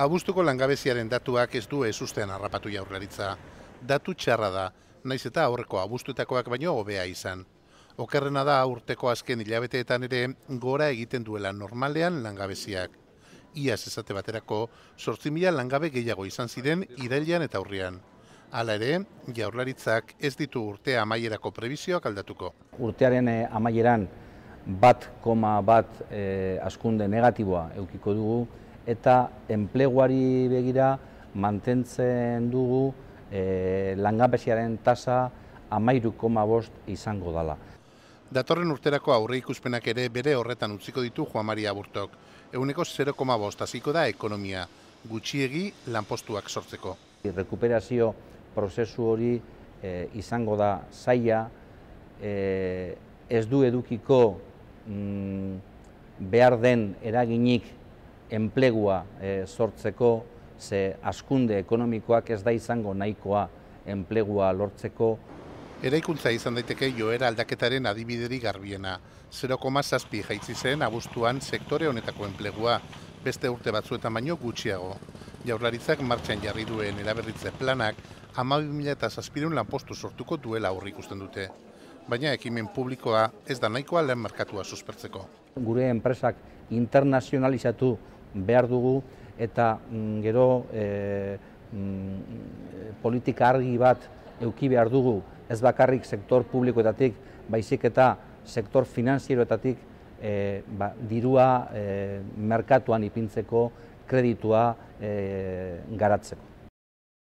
Abuztuko langabeziaren datuak ez du ez ustean harrapatu jaurlaritza. Datu txarra da, naiz eta aurreko abuztuetakoak baino hobea izan. Okerrena da urteko azken hilabeteetan ere gora egiten duela normalean langabeziak. Iaz ezate baterako, sortzi mila langabe gehiago izan ziren irailan eta aurrian. Hala ere, jaurlaritzak ez ditu urtea amaierako prebizioak aldatuko. Urtearen eh, amaieran bat koma bat eh, askunde negatiboa eukiko dugu, eta enpleguari begira mantentzen dugu e, langabeziaren tasa amairu koma izango dala. Datorren urterako aurre ikuspenak ere bere horretan utziko ditu Juan Maria Aburtok. Eguneko 0,5 aziko da ekonomia, gutxiegi lanpostuak sortzeko. Rekuperazio prozesu hori eh, izango da zaia, e, eh, ez du edukiko mm, behar den eraginik enplegua eh, sortzeko, ze askunde ekonomikoak ez da izango nahikoa enplegua lortzeko. Eraikuntza izan daiteke joera aldaketaren adibideri garbiena. 0,6 jaitzi zen abuztuan sektore honetako enplegua, beste urte batzuetan baino gutxiago. Jaurlaritzak martxan jarri duen eraberritze planak, ...ama mila eta zazpireun lanpostu sortuko duela aurri ikusten dute. Baina ekimen publikoa ez da nahikoa lehen markatua suspertzeko. Gure enpresak internazionalizatu behar dugu eta mm, gero e, politika argi bat euki behar dugu ez bakarrik sektor publikoetatik baizik eta sektor finanzieroetatik e, ba, dirua e, merkatuan ipintzeko kreditua e, garatzeko.